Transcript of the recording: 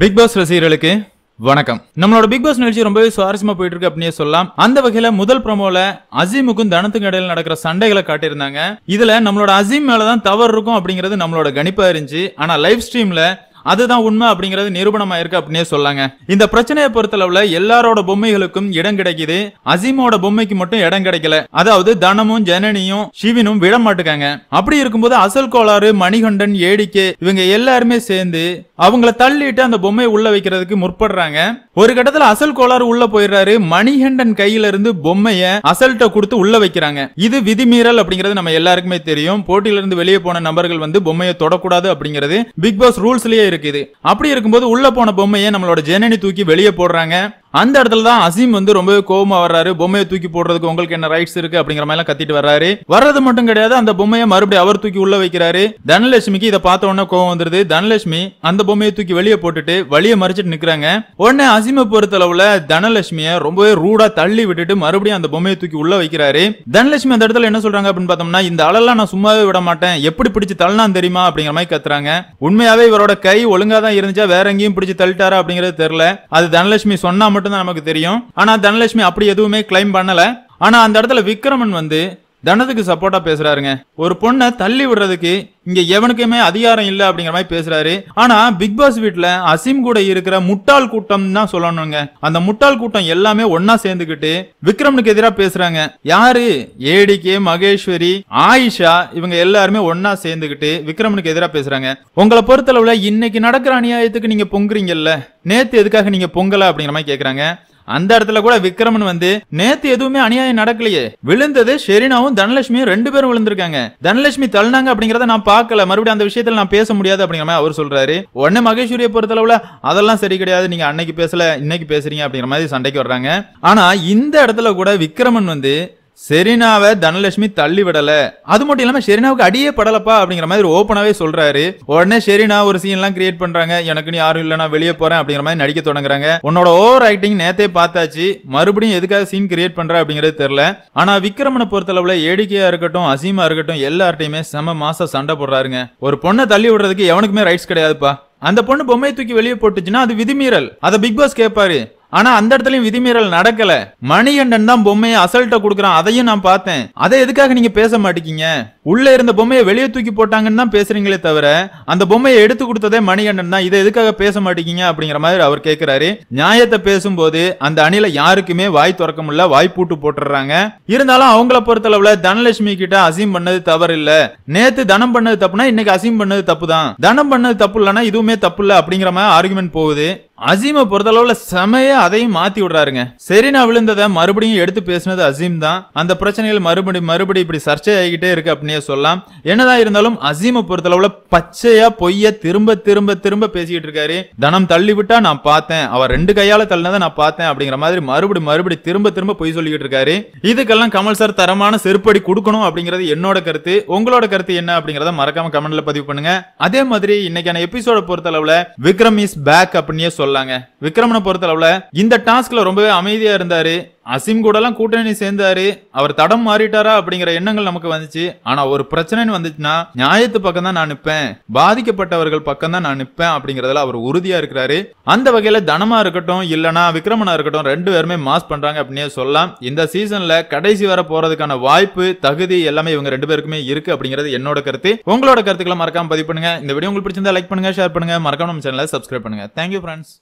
big pass ரசிகர்களுக்கு வணக்கம் நம்மளோட பிக் பாஸ் நிகழ்ச்சி ரொம்பவே சுவாரஸ்யமா போயிட்டு இருக்கு அப்படின்னு சொல்லலாம் அந்த வகையில முதல் ப்ரோமோல அசீமுக்கும் தனத்துக்கும் இடையில நடக்கிற சண்டைகளை காட்டியிருந்தாங்க இதுல நம்மளோட அசீம் மேலதான் தவறு இருக்கும் அப்படிங்கிறது நம்மளோட கணிப்பா இருந்துச்சு ஆனா லைவ் ஸ்ட்ரீம்ல அதுதான் உண்மை அப்படிங்கிறது நிரூபணமா இருக்கு அப்படின்னே சொல்லாங்க இந்த பிரச்சனையை பொறுத்தளவுல எல்லாரோட பொம்மைகளுக்கும் இடம் கிடைக்குது அசீமோட பொம்மைக்கு மட்டும் இடம் கிடைக்கல அதாவது தனமும் ஜனனியும் சிவனும் விட மாட்டுக்காங்க அப்படி இருக்கும்போது அசல் கோளாறு மணிகண்டன் ஏடிக்கே இவங்க எல்லாருமே சேர்ந்து அவங்கள தள்ளிட்டு அந்த பொம்மையை உள்ள வைக்கிறதுக்கு முற்படுறாங்க ஒரு கட்டத்துல அசல் கோளாறு உள்ள போயிடுறாரு மணிகண்டன் கையில இருந்து பொம்மைய அசல்ட்ட கொடுத்து உள்ள வைக்கிறாங்க இது விதிமீறல் அப்படிங்கிறது நம்ம எல்லாருக்குமே தெரியும் போட்டியில இருந்து வெளியே போன நபர்கள் வந்து பொம்மையை தொடக்கூடாது அப்படிங்கிறது பிக் பாஸ் ரூல்ஸ்லயே இருக்குது அப்படி இருக்கும்போது உள்ள போன பொம்மையை நம்மளோட ஜெனனி தூக்கி வெளியே போடுறாங்க அந்த இடத்துல தான் அசீம் வந்து ரொம்பவே கோபமா வர்றாரு பொம்மையை தூக்கி போடுறதுக்கு உங்களுக்கு என்ன ரைட்ஸ் இருக்கு அப்படிங்கிற மாதிரி எல்லாம் கத்திட்டு வர்றாரு வர்றது மட்டும் கிடையாது அந்த பொம்மையை மறுபடியும் அவர் தூக்கி உள்ள வைக்கிறாரு தனலட்சுமிக்கு இதை பார்த்த உடனே கோவம் வந்துருது தனலட்சுமி அந்த பொம்மையை தூக்கி வெளியே போட்டுட்டு வழியை மறைச்சிட்டு நிக்கிறாங்க உடனே அசீமை பொறுத்தளவுல தனலட்சுமியை ரொம்பவே ரூடா தள்ளி விட்டுட்டு மறுபடியும் அந்த பொம்மையை தூக்கி உள்ள வைக்கிறாரு தனலட்சுமி அந்த இடத்துல என்ன சொல்றாங்க அப்படின்னு பார்த்தோம்னா இந்த அளலாம் நான் சும்மாவே விட மாட்டேன் எப்படி பிடிச்சு தள்ளலாம் தெரியுமா அப்படிங்கிற மாதிரி கத்துறாங்க உண்மையாவே இவரோட கை ஒழுங்கா தான் இருந்துச்சா வேற எங்கேயும் பிடிச்சு தள்ளிட்டாரா அப்படிங்கறது தெரியல அது தனலட்சுமி சொன்னா தான் நமக்கு தெரியும் ஆனா தனலட்சுமி அப்படி எதுவுமே கிளைம் பண்ணல ஆனா அந்த இடத்துல விக்ரமன் வந்து தனத்துக்கு சப்போர்ட்டா பேசுறாருங்க ஒரு பொண்ணை தள்ளி விடுறதுக்கு இங்க எவனுக்குமே அதிகாரம் இல்ல அப்படிங்கிற மாதிரி பேசுறாரு ஆனா பிக் பாஸ் வீட்டுல அசீம் கூட இருக்கிற முட்டாள் கூட்டம் தான் சொல்லணுங்க அந்த முட்டாள் கூட்டம் எல்லாமே ஒன்னா சேர்ந்துகிட்டு விக்ரம்னுக்கு எதிரா பேசுறாங்க யாரு ஏடிகே மகேஸ்வரி ஆயிஷா இவங்க எல்லாருமே ஒன்னா சேர்ந்துகிட்டு விக்ரம்னுக்கு எதிரா பேசுறாங்க உங்களை பொறுத்தளவுல இன்னைக்கு நடக்கிற அநியாயத்துக்கு நீங்க பொங்குறீங்கல்ல நேத்து எதுக்காக நீங்க பொங்கல அப்படிங்கிற மாதிரி கேக்குறாங்க அந்த இடத்துல கூட விக்ரமன் வந்து நேத்து எதுவுமே அநியாயம் நடக்கலையே விழுந்தது ஷெரினாவும் தனலட்சுமியும் ரெண்டு பேரும் விழுந்திருக்காங்க தனலட்சுமி தள்ளினாங்க அப்படிங்கறத நான் பார்க்கல மறுபடியும் அந்த விஷயத்துல நான் பேச முடியாது அப்படிங்கிற மாதிரி அவர் சொல்றாரு ஒன்னு மகேஸ்வரியை பொறுத்தளவுல அதெல்லாம் சரி கிடையாது நீங்க அன்னைக்கு பேசல இன்னைக்கு பேசுறீங்க அப்படிங்கிற மாதிரி சண்டைக்கு வர்றாங்க ஆனா இந்த இடத்துல கூட விக்ரமன் வந்து செரினாவை தனலட்சுமி தள்ளி விடல அது மட்டும் இல்லாம செரினாவுக்கு அடியே படலப்பா அப்படிங்கிற மாதிரி ஓப்பனாவே சொல்றாரு உடனே செரினா ஒரு சீன் எல்லாம் கிரியேட் பண்றாங்க நீ யாரும் இல்ல நான் வெளியே போறேன் அப்படிங்கிற மாதிரி நடிக்க தொடங்குறாங்க உன்னோட ஓவர் ஆக்டிங் நேத்தே பார்த்தாச்சு மறுபடியும் எதுக்காக சீன் கிரியேட் பண்ற அப்படிங்கறது தெரியல ஆனா விக்ரமனை பொறுத்தளவுல ஏடிக்கையா இருக்கட்டும் அசீமா இருக்கட்டும் எல்லார்ட்டையுமே செம மாசம் சண்டை போடுறாருங்க ஒரு பொண்ணை தள்ளி விடுறதுக்கு எவனுக்குமே ரைட்ஸ் கிடையாதுப்பா அந்த பொண்ணு பொம்மையை தூக்கி வெளியே போட்டுச்சுன்னா அது விதிமீறல் அதை பிக் பாஸ் கேட்பாரு ஆனா அந்த இடத்துலயும் விதிமீறல் நடக்கல மணிகண்டன் தான் பொம்மையை அசல்ட்ட கொடுக்குறான் அதையும் நான் பார்த்தேன் அதை எதுக்காக நீங்க பேச மாட்டேங்க உள்ள இருந்த பொம்மையை வெளியே தூக்கி போட்டாங்கன்னு தான் பேசுறீங்களே தவிர அந்த பொம்மையை எடுத்து கொடுத்ததே மணிகண்டன் தான் இதை எதுக்காக பேச மாட்டேங்க அப்படிங்கிற மாதிரி அவர் கேட்கிறாரு நியாயத்தை பேசும்போது அந்த அணில யாருக்குமே வாய் திறக்க முடியல வாய் பூட்டு போட்டுறாங்க இருந்தாலும் அவங்கள பொறுத்தளவுல தனலட்சுமி கிட்ட அசீம் பண்ணது தவறு இல்ல நேத்து தனம் பண்ணது தப்புனா இன்னைக்கு அசீம் பண்ணது தப்பு தான் தனம் பண்ணது தப்பு இல்லைன்னா இதுவுமே தப்பு இல்ல அப்படிங்கிற மாதிரி ஆர்குமெண்ட் போகுது அசீமை பொறுத்தளவுல செமையா அதையும் மாத்தி விடுறாருங்க சரி நான் விழுந்ததை மறுபடியும் எடுத்து பேசினது அசீம் தான் அந்த பிரச்சனைகள் மறுபடி மறுபடி இப்படி சர்ச்சை ஆகிக்கிட்டே இருக்கு அப்படின்னே சொல்லலாம் என்னதான் இருந்தாலும் அசீமை பொறுத்தளவுல பச்சையா பொய்ய திரும்ப திரும்ப திரும்ப பேசிக்கிட்டு இருக்காரு தனம் தள்ளி விட்டா நான் பார்த்தேன் அவர் ரெண்டு கையால தள்ளினதை நான் பார்த்தேன் அப்படிங்கிற மாதிரி மறுபடி மறுபடி திரும்ப திரும்ப பொய் சொல்லிக்கிட்டு இருக்காரு இதுக்கெல்லாம் கமல் சார் தரமான செருப்படி கொடுக்கணும் அப்படிங்கிறது என்னோட கருத்து உங்களோட கருத்து என்ன அப்படிங்கறத மறக்காம கமெண்ட்ல பதிவு பண்ணுங்க அதே மாதிரி இன்னைக்கான எபிசோட பொறுத்தளவுல விக்ரம் இஸ் பேக் அப்படின்னே சொல்லாங்க விக்ரமனை பொறுத்தளவுல இந்த டாஸ்க்ல ரொம்பவே அமைதியா இருந்தாரு அசிம் கூடலாம் கூட்டணி சேர்ந்தாரு அவர் தடம் மாறிட்டாரா அப்படிங்கிற எண்ணங்கள் நமக்கு வந்துச்சு ஆனா ஒரு பிரச்சனைன்னு வந்துச்சுன்னா நியாயத்து பக்கம் தான் நான் நிற்பேன் பாதிக்கப்பட்டவர்கள் பக்கம் தான் நான் நிற்பேன் அப்படிங்கறதுல அவர் உறுதியா இருக்கிறாரு அந்த வகையில தனமா இருக்கட்டும் இல்லனா விக்ரமனா இருக்கட்டும் ரெண்டு பேருமே மாஸ் பண்றாங்க அப்படின்னே சொல்லலாம் இந்த சீசன்ல கடைசி வர போறதுக்கான வாய்ப்பு தகுதி எல்லாமே இவங்க ரெண்டு பேருக்குமே இருக்கு அப்படிங்கிறது என்னோட கருத்து உங்களோட கருத்துக்களை மறக்காம பதிவு பண்ணுங்க இந்த வீடியோ உங்களுக்கு பிடிச்சிருந்தா லைக் பண்ணுங்க ஷேர் பண்ணுங்க மறக்காம நம்ம சேனலை சப்ஸ்கிரைப் பண்ணுங்க தேங்க்யூ ஃப்ரெண்ட்ஸ்